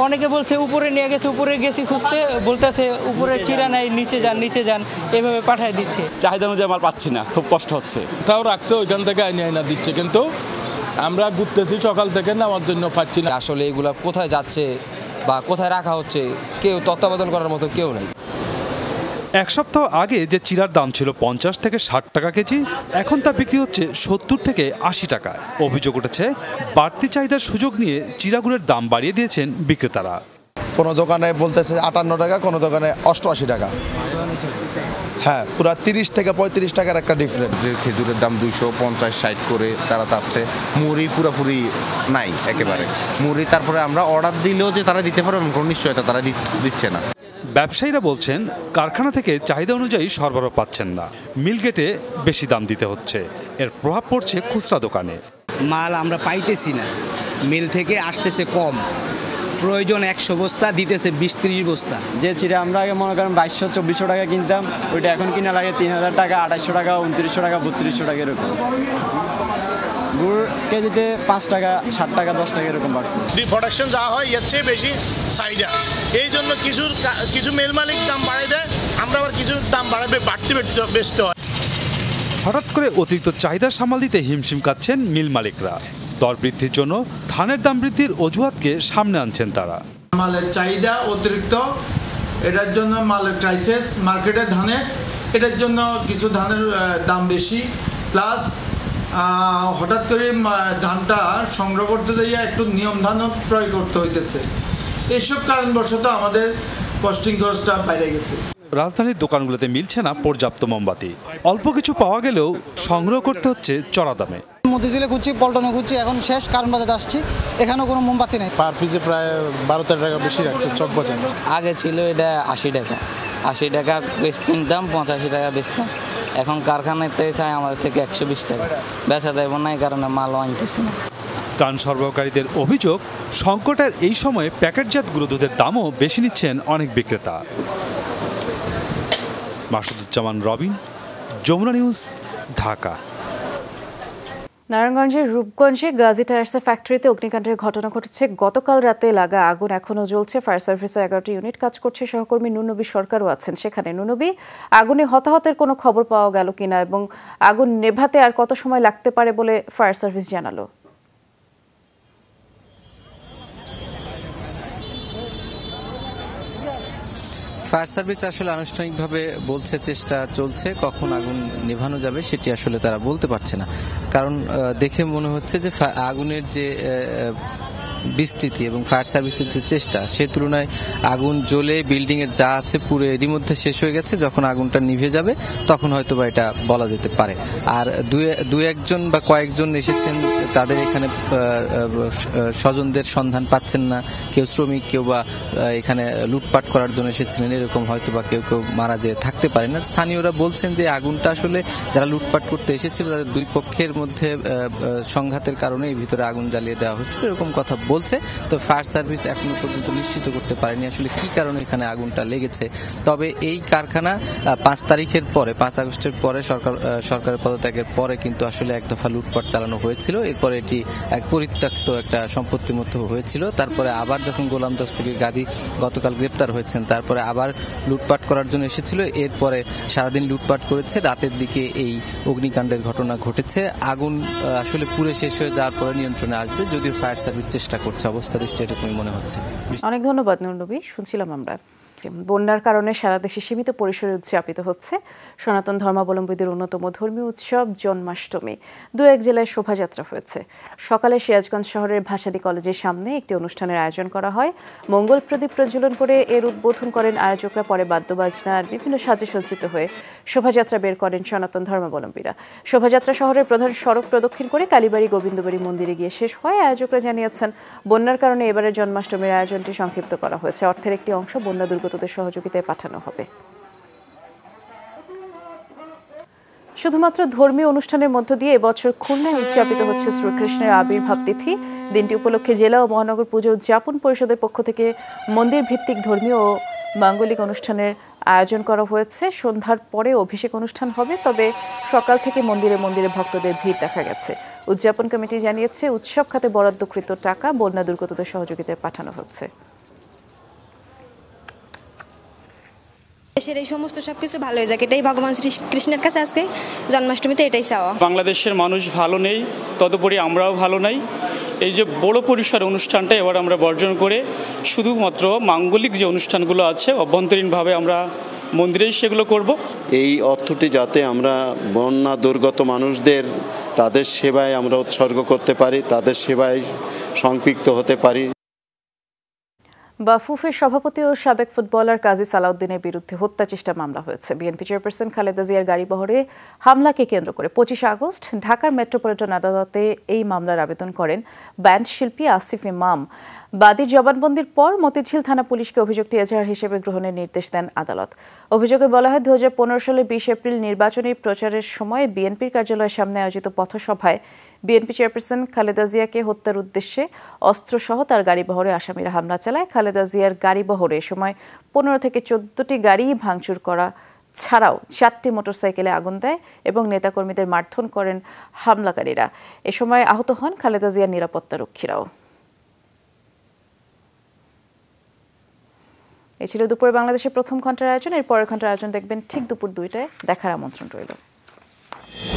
অনেকে বলছে উপরে নিয়ে গেছে উপরে গেছি খুঁজতে বলতেছে উপরে চিরা নাই নিচে যান নিচে যান এভাবে পাঠাই দিচ্ছে চাহিদা অনুযায়ী মাল পাচ্ছি না খুব কষ্ট হচ্ছে তাও রাখছে ওইখান থেকে আইনে আইনা দিচ্ছে কিন্তু আমরা ঘুরতেছি সকাল থেকে নামার জন্য পাচ্ছি না আসলে এগুলা কোথায় যাচ্ছে বা কোথায় রাখা হচ্ছে কেউ তত্ত্বাবধান করার মতো কেউ নেই এক সপ্তাহ আগে যে চিরার দাম ছিল পঞ্চাশ থেকে ষাট টাকা কেজি এখন তা বিক্রি হচ্ছে সত্তর থেকে আশি টাকা অভিযোগ উঠেছে বাড়তি চাহিদার সুযোগ নিয়ে চিরাগুড়ের দাম বাড়িয়ে দিয়েছেন বিক্রেতারা কোনো দোকানে বলতেছে আটান্ন টাকা কোনো দোকানে অষ্টআশি টাকা হ্যাঁ পুরো তিরিশ থেকে পঁয়ত্রিশ টাকার একটা ডিফারেন্ট খেজুরের দাম দুইশো পঞ্চাশ ষাট করে তারা তাচ্ছে মুড়ি পুরোপুরি নাই একেবারে মুড়ি তারপরে আমরা অর্ডার দিলেও যে তারা দিতে পারবে কোনো নিশ্চয়তা তারা দিচ্ছে না ব্যবসায়ীরা বলছেন কারখানা থেকে চাহিদা অনুযায়ী সরবরাহ পাচ্ছেন না মিলগেটে বেশি দাম দিতে হচ্ছে এর প্রভাব পড়ছে খুচরা দোকানে মাল আমরা পাইতেছি না মিল থেকে আসতেছে কম প্রয়োজন একশো বস্তা দিতেছে বিশ ত্রিশ বস্তা যে চিড়ে আমরা আগে মনে করেন বাইশশো চব্বিশশো টাকা কিনতাম ওইটা এখন কিনা লাগে তিন হাজার টাকা আড়াইশো টাকা উনত্রিশশো টাকা বত্রিশশো টাকা এরকম গুড় কেজিতে পাঁচ টাকা সাত টাকা দশ টাকা এরকম বাড়ছে প্রোডাকশন যা হয় এর চেয়ে বেশি চাহিদা এই জন্য কিছুর কিছু মেল মালিক দাম বাড়াই দেয় আমরা আবার কিছু দাম বাড়াবে বাড়তে বেচতে হয় হঠাৎ করে অতিরিক্ত চাহিদা সামাল দিতে হিমশিম কাচ্ছেন মিল মালিকরা দর বৃদ্ধির জন্য ধানের দাম বৃদ্ধির অজুহাতকে সামনে আনছেন তারা মালের চাহিদা অতিরিক্ত এটার জন্য মালের ক্রাইসিস মার্কেটে ধানের এটার জন্য কিছু ধানের দাম বেশি প্লাস হঠাৎ করে ধানটা সংগ্রহ করতে যাইয়া একটু নিয়ম ধানও ক্রয় করতে হইতেছে এইসব কারণবশত আমাদের কস্টিং খরচটা বাইরে গেছে রাজধানীর দোকানগুলোতে মিলছে না পর্যাপ্ত মোমবাতি অল্প কিছু পাওয়া গেলেও সংগ্রহ করতে হচ্ছে চড়া দামে মতিঝিলে খুঁজছি পল্টনে খুঁজছি এখন শেষ কারণ বাজারে আসছি এখানেও কোনো মোমবাতি নেই পার পিজে প্রায় বারো তেরো টাকা বেশি রাখছে চক আগে ছিল এটা আশি টাকা আশি টাকা বেশ কিনতাম পঁচাশি টাকা বেচতাম এখন কারখানাতে চাই আমাদের থেকে একশো বিশ টাকা বেচা দেব না এই কারণে মাল আনতেছি না ত্রাণ সরবরাহকারীদের অভিযোগ সংকটের এই সময়ে প্যাকেটজাত গুঁড়ো দুধের দামও বেশি নিচ্ছেন অনেক বিক্রেতা মাসুদুজ্জামান রবিন যমুনা নিউজ ঢাকা নারায়ণগঞ্জের রূপগঞ্জে গাজী টায়ার্সের ফ্যাক্টরিতে অগ্নিকাণ্ডের ঘটনা ঘটেছে গতকাল রাতে লাগা আগুন এখনও জ্বলছে ফায়ার সার্ভিসের এগারোটি ইউনিট কাজ করছে সহকর্মী নুনবী সরকারও আছেন সেখানে নুনবী আগুনে হতাহতের কোনো খবর পাওয়া গেল কিনা এবং আগুন নেভাতে আর কত সময় লাগতে পারে বলে ফায়ার সার্ভিস জানালো ফায়ার সার্ভিস আসলে আনুষ্ঠানিকভাবে বলছে চেষ্টা চলছে কখন আগুন নেভানো যাবে সেটি আসলে তারা বলতে পারছে না কারণ দেখে মনে হচ্ছে যে আগুনের যে বিস্তৃতি এবং ফায়ার সার্ভিসের যে চেষ্টা সে তুলনায় আগুন জ্বলে বিল্ডিং এর যা আছে পুরো এরই মধ্যে শেষ হয়ে গেছে যখন আগুনটা নিভে যাবে তখন হয়তো বা এটা বলা যেতে পারে আর দু একজন বা কয়েকজন এসেছেন তাদের এখানে স্বজনদের সন্ধান পাচ্ছেন না কেউ শ্রমিক কেউ বা এখানে লুটপাট করার জন্য এসেছিলেন এরকম হয়তো বা কেউ কেউ মারা যেয়ে থাকতে পারেন আর স্থানীয়রা বলছেন যে আগুনটা আসলে যারা লুটপাট করতে এসেছিল তাদের দুই পক্ষের মধ্যে সংঘাতের কারণে এই ভিতরে আগুন জ্বালিয়ে দেওয়া হচ্ছে এরকম কথা বলছে তো ফায়ার সার্ভিস এখনো পর্যন্ত নিশ্চিত করতে পারেনি আসলে কি কারণে এখানে আগুনটা লেগেছে তবে এই কারখানা পাঁচ তারিখের পরে পাঁচ আগস্টের পরে সরকার সরকারের পদত্যাগের পরে কিন্তু আসলে এক দফা লুটপাট চালানো হয়েছিল এরপরে এটি এক পরিত্যক্ত একটা সম্পত্তির মতো হয়েছিল তারপরে আবার যখন গোলাম দস্তগীর গাজী গতকাল গ্রেপ্তার হয়েছেন তারপরে আবার লুটপাট করার জন্য এসেছিল এরপরে সারাদিন লুটপাট করেছে রাতের দিকে এই অগ্নিকাণ্ডের ঘটনা ঘটেছে আগুন আসলে পুরে শেষ হয়ে যাওয়ার পরে নিয়ন্ত্রণে আসবে যদিও ফায়ার সার্ভিস চেষ্টা করছে অবস্থা দৃষ্টি এরকমই মনে হচ্ছে অনেক ধন্যবাদ নবী শুনছিলাম আমরা বন্যার কারণে সারা দেশে সীমিত পরিসরে উদযাপিত হচ্ছে সনাতন ধর্মাবলম্বীদের অন্যতম ধর্মীয় উৎসব জন্মাষ্টমী দু এক জেলায় শোভাযাত্রা হয়েছে সকালে সিরাজগঞ্জ শহরের ভাষাদি কলেজের সামনে একটি অনুষ্ঠানের আয়োজন করা হয় মঙ্গল প্রদীপ প্রজ্বলন করে এর উদ্বোধন করেন আয়োজকরা পরে বাদ্যবাজনার বিভিন্ন সাজে সজ্জিত হয়ে শোভাযাত্রা বের করেন সনাতন ধর্মাবলম্বীরা শোভাযাত্রা শহরের প্রধান সড়ক প্রদক্ষিণ করে কালীবাড়ি গোবিন্দবাড়ি মন্দিরে গিয়ে শেষ হয় আয়োজকরা জানিয়েছেন বন্যার কারণে এবারের জন্মাষ্টমীর আয়োজনটি সংক্ষিপ্ত করা হয়েছে অর্থের একটি অংশ বন্যা দুর্গতদের সহযোগিতায় পাঠানো হবে শুধুমাত্র ধর্মীয় অনুষ্ঠানের মধ্য দিয়ে এবছর খুলনায় উদযাপিত হচ্ছে শ্রীকৃষ্ণের আবির্ভাব তিথি দিনটি উপলক্ষে জেলা ও মহানগর পুজো উদযাপন পরিষদের পক্ষ থেকে মন্দির ভিত্তিক ধর্মীয় ও মাঙ্গলিক অনুষ্ঠানের আয়োজন করা হয়েছে সন্ধ্যার পরে অভিষেক অনুষ্ঠান হবে তবে সকাল থেকে মন্দিরে মন্দিরে ভক্তদের ভিড় দেখা গেছে উদযাপন কমিটি জানিয়েছে উৎসব খাতে বরাদ্দকৃত টাকা বন্যা দুর্গতদের সহযোগিতায় পাঠানো হচ্ছে দেশের এই সমস্ত সব কিছু ভালো হয়ে যাক এটাই ভগবান শ্রীকৃষ্ণের কাছে আজকে জন্মাষ্টমীতে এটাই চাওয়া বাংলাদেশের মানুষ ভালো নেই তদুপরি আমরাও ভালো নাই এই যে বড় পরিসর অনুষ্ঠানটা এবার আমরা বর্জন করে শুধুমাত্র মাঙ্গলিক যে অনুষ্ঠানগুলো আছে অভ্যন্তরীণভাবে আমরা মন্দিরেই সেগুলো করব এই অর্থটি যাতে আমরা বন্যা দুর্গত মানুষদের তাদের সেবায় আমরা উৎসর্গ করতে পারি তাদের সেবায় সম্পৃক্ত হতে পারি বাফুফের সভাপতি ও সাবেক ফুটবলার কাজী সালাউদ্দিনের বিরুদ্ধে হত্যা চেষ্টা মামলা হয়েছে বিএনপি চেয়ারপারসন খালেদা জিয়ার গাড়িবহরে হামলাকে কেন্দ্র করে পঁচিশ আগস্ট ঢাকার মেট্রোপলিটন আদালতে এই মামলার আবেদন করেন ব্যান্ড শিল্পী আসিফ ইমাম বাদীর জবানবন্দির পর মতিঝিল থানা পুলিশকে অভিযোগটি এজাহার হিসেবে গ্রহণের নির্দেশ দেন আদালত অভিযোগে বলা হয় দু সালে বিশ এপ্রিল নির্বাচনী প্রচারের সময় বিএনপির কার্যালয়ের সামনে আয়োজিত পথসভায় বিএনপি চেয়ারপারসন খালেদা জিয়াকে হত্যার উদ্দেশ্যে অস্ত্রসহ তার গাড়ি বহরে আসামিরা হামলা চালায় খালেদা জিয়ার বহরে সময় পনেরো থেকে চোদ্দটি গাড়ি ভাঙচুর করা ছাড়াও চারটি মোটরসাইকেলে আগুন দেয় এবং নেতাকর্মীদের মারধন করেন হামলাকারীরা এ সময় আহত হন খালেদা জিয়ার নিরাপত্তারক্ষীরাও এ ছিল দুপুরে বাংলাদেশের প্রথম ঘন্টার আয়োজন এর পরের ঘন্টার আয়োজন দেখবেন ঠিক দুপুর দুইটায় দেখার আমন্ত্রণ রইল